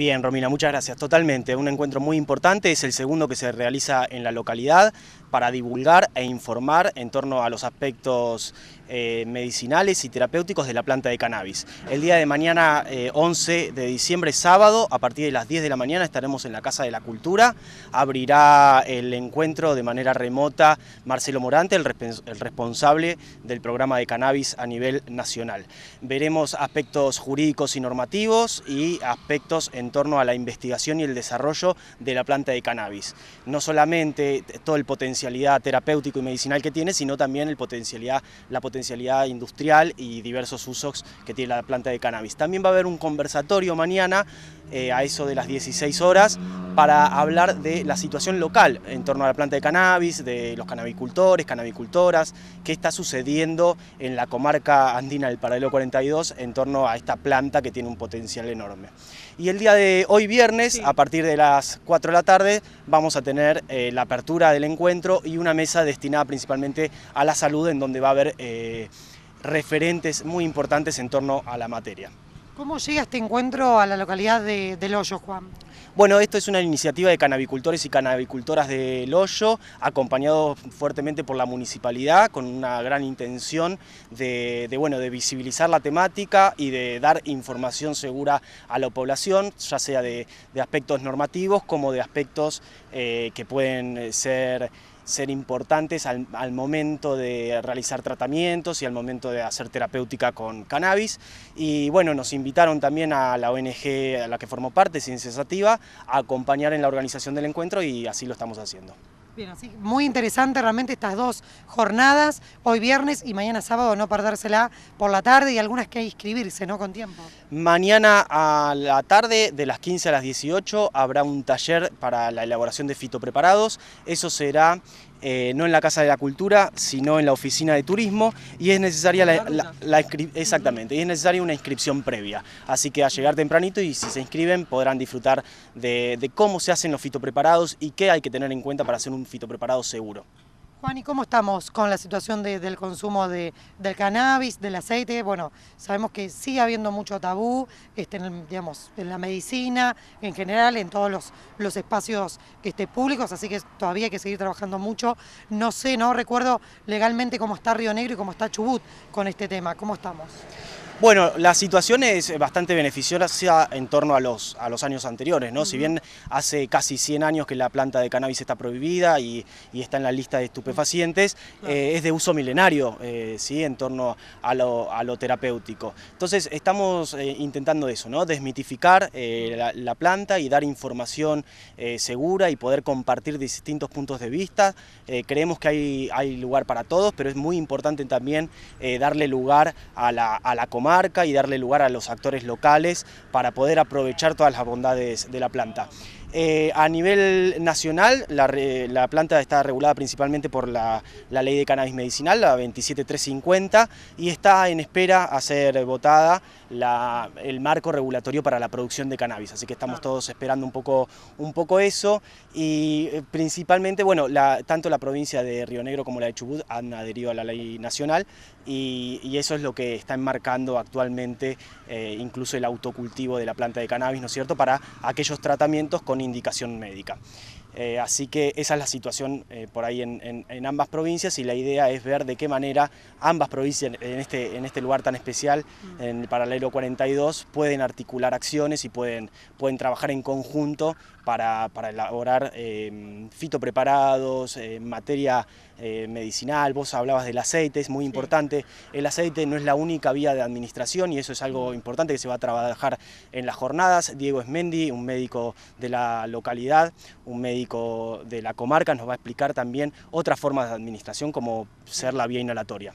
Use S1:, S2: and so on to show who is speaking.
S1: Bien, Romina, muchas gracias. Totalmente, un encuentro muy importante, es el segundo que se realiza en la localidad para divulgar e informar en torno a los aspectos eh, medicinales y terapéuticos de la planta de cannabis. El día de mañana, 11 eh, de diciembre, sábado, a partir de las 10 de la mañana estaremos en la Casa de la Cultura. Abrirá el encuentro de manera remota Marcelo Morante, el, el responsable del programa de cannabis a nivel nacional. Veremos aspectos jurídicos y normativos y aspectos en en torno a la investigación y el desarrollo de la planta de cannabis. No solamente todo el potencialidad terapéutico y medicinal que tiene, sino también el potencialidad, la potencialidad industrial y diversos usos que tiene la planta de cannabis. También va a haber un conversatorio mañana eh, a eso de las 16 horas para hablar de la situación local en torno a la planta de cannabis, de los canabicultores, canabicultoras, qué está sucediendo en la comarca andina del Paralelo 42 en torno a esta planta que tiene un potencial enorme. Y el día de hoy viernes, a partir de las 4 de la tarde, vamos a tener eh, la apertura del encuentro y una mesa destinada principalmente a la salud, en donde va a haber eh, referentes muy importantes en torno a la materia.
S2: ¿Cómo llega este encuentro a la localidad de,
S1: de Juan? Bueno, esto es una iniciativa de canavicultores y canabicultoras de Loyo, acompañado fuertemente por la municipalidad, con una gran intención de, bueno, de visibilizar la temática y de dar información segura a la población, ya sea de, aspectos normativos como de aspectos eh, que pueden ser ser importantes al, momento de realizar tratamientos y al momento de hacer terapéutica con cannabis. Y bueno, nos invitaron también a la ONG a la que formó parte, Ativa, a acompañar en la organización del encuentro y así lo estamos haciendo.
S2: Bien, así muy interesante realmente estas dos jornadas, hoy viernes y mañana sábado, no perdérsela por la tarde y algunas que hay que inscribirse, ¿no? Con tiempo.
S1: Mañana a la tarde, de las 15 a las 18, habrá un taller para la elaboración de fitopreparados. Eso será eh, no en la Casa de la Cultura, sino en la Oficina de Turismo, y es necesaria la, exactamente, y es necesaria una inscripción previa. Así que a llegar tempranito y si se inscriben podrán disfrutar de, de cómo se hacen los fitopreparados y qué hay que tener en cuenta para hacer un fitopreparado seguro.
S2: Juan, ¿y cómo estamos con la situación del consumo de, del cannabis, del aceite? Bueno, sabemos que sigue habiendo mucho tabú, este, en, digamos, en la medicina, en general, en todos los, espacios este, públicos, así que todavía hay que seguir trabajando mucho. No sé, no recuerdo legalmente cómo está Río Negro y cómo está Chubut con este tema. ¿Cómo estamos?
S1: Bueno, la situación es eh, bastante beneficiosa en torno a los, años anteriores, ¿no? Si bien hace casi 100 años que la planta de cannabis está prohibida y, está en la lista de estupefacientes, eh, es de uso milenario, eh, ¿sí? En torno a lo, terapéutico. Entonces, estamos intentando eso, ¿no? Desmitificar la, planta y dar información segura y poder compartir distintos puntos de vista. creemos que hay, lugar para todos, pero es muy importante también darle lugar a la, a la comarca y darle lugar a los actores locales para poder aprovechar todas las bondades de la planta. Eh, a nivel nacional, la, planta está regulada principalmente por la, ley de cannabis medicinal, la 27350, y está en espera a ser votada la, el marco regulatorio para la producción de cannabis. Así que estamos ah. todos esperando un poco, un poco eso. Y eh, principalmente, bueno, tanto la provincia de Río Negro como la de Chubut han adherido a la ley nacional y, eso es lo que está enmarcando actualmente eh, incluso el autocultivo de la planta de cannabis, ¿no es cierto?, para aquellos tratamientos con indicación médica. Eh, así que esa es la situación eh, por ahí en, ambas provincias y la idea es ver de qué manera ambas provincias en este, en este lugar tan especial, mm. en el paralelo 42, pueden articular acciones y pueden, pueden trabajar en conjunto para, para elaborar eh, fitopreparados, eh, materia medicinal, vos hablabas del aceite, es muy importante. El aceite no es la única vía de administración y eso es algo mm. importante que se va a trabajar en las jornadas. Diego Esmendi, un médico de la localidad, un médico de la comarca nos va a explicar también otras formas de administración como ser la vía inhalatoria.